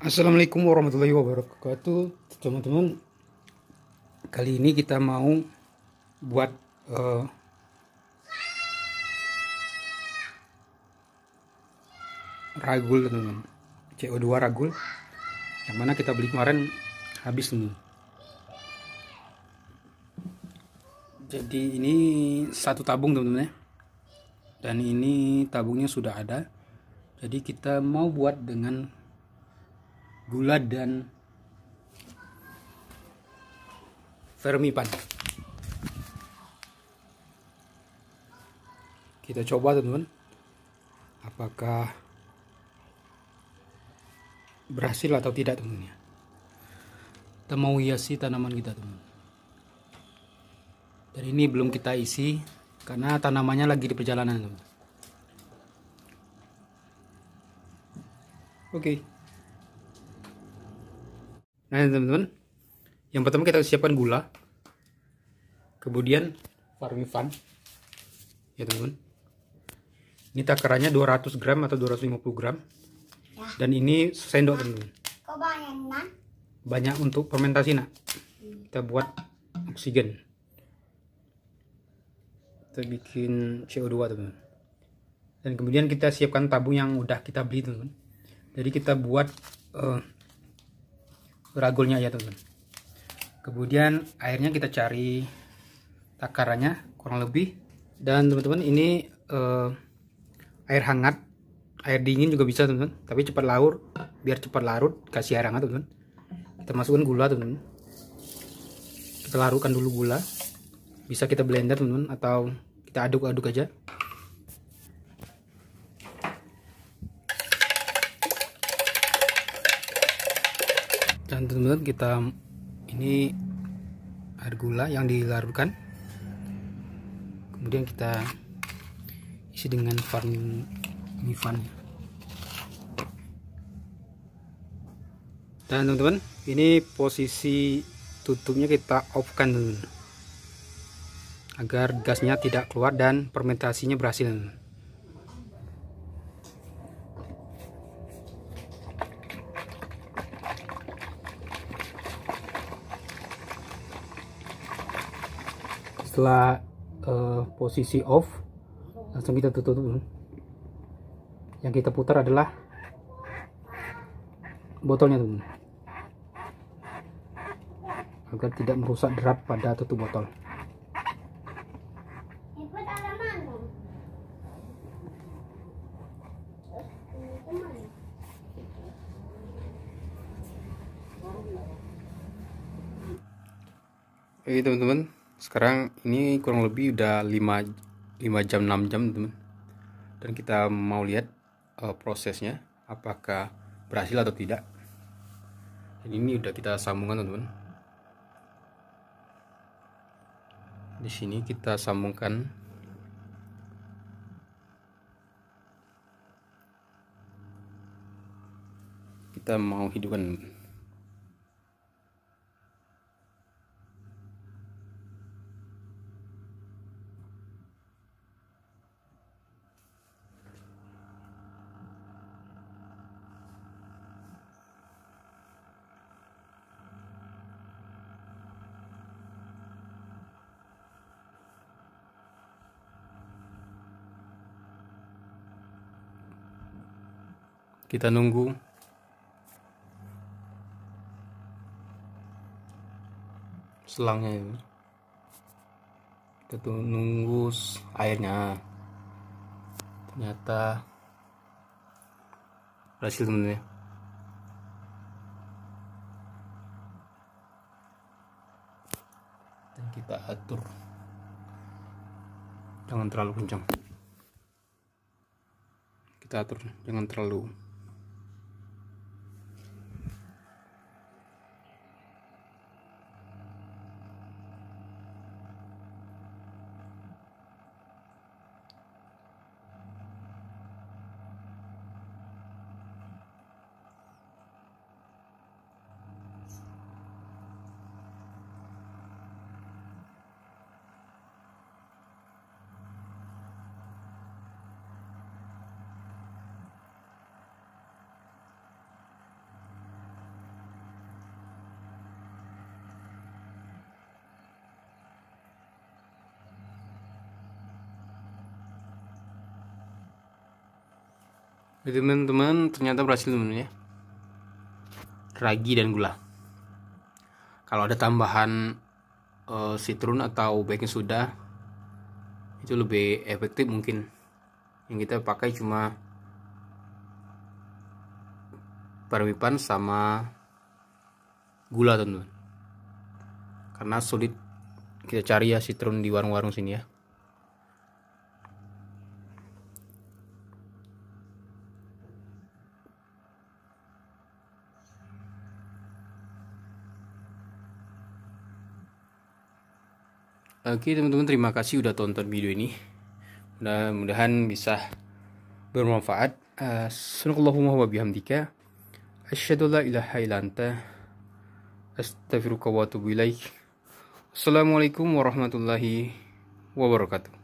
Assalamualaikum warahmatullahi wabarakatuh teman-teman kali ini kita mau buat uh, ragul teman-teman CO2 ragul yang mana kita beli kemarin habis nih jadi ini satu tabung teman-teman ya dan ini tabungnya sudah ada jadi kita mau buat dengan gula dan Fermipan. Kita coba teman-teman. Apakah berhasil atau tidak teman-teman ya. Kita mau hiasi tanaman kita teman. Dan ini belum kita isi karena tanamannya lagi di perjalanan teman. Oke. Okay. Nah teman-teman, yang pertama kita siapkan gula, kemudian parmesan. ya teman-teman. Ini takarannya 200 gram atau 250 gram, ya. dan ini sendok teman-teman. Banyak untuk fermentasi nak. Hmm. Kita buat oksigen. Kita bikin CO2 teman-teman. Dan kemudian kita siapkan tabung yang udah kita beli teman-teman. Jadi kita buat uh, ragulnya ya teman-teman kemudian airnya kita cari takarannya kurang lebih dan teman-teman ini uh, air hangat air dingin juga bisa teman-teman tapi cepat laur, biar cepat larut kasih air hangat teman-teman kita masukkan gula teman-teman kita larutkan dulu gula bisa kita blender teman-teman atau kita aduk-aduk aja dan teman-teman kita ini air gula yang dilarutkan kemudian kita isi dengan ini fun. dan teman-teman ini posisi tutupnya kita off kan agar gasnya tidak keluar dan fermentasinya berhasil setelah uh, posisi off langsung kita tutup dulu yang kita putar adalah botolnya tuh agar tidak merusak derap pada tutup botol Oke teman-teman sekarang ini kurang lebih udah 5, 5 jam 6 jam teman dan kita mau lihat uh, prosesnya apakah berhasil atau tidak dan ini udah kita sambungkan teman di sini kita sambungkan kita mau hidupkan kita nunggu selangnya ini kita nunggu airnya ternyata berhasil temennya dan kita atur jangan terlalu kencang kita atur jangan terlalu Jadi teman-teman ternyata berhasil teman ya. Ragi dan gula. Kalau ada tambahan uh, eh, citron atau baking soda itu lebih efektif mungkin. Yang kita pakai cuma parmesan sama gula teman-teman. Karena sulit kita cari ya citron di warung-warung sini ya. Oke teman-teman terima kasih udah tonton video ini. Mudah-mudahan bisa bermanfaat. Eh, Assalamualaikum warahmatullahi bihamdika ilaha illa anta Assalamualaikum warahmatullahi wabarakatuh.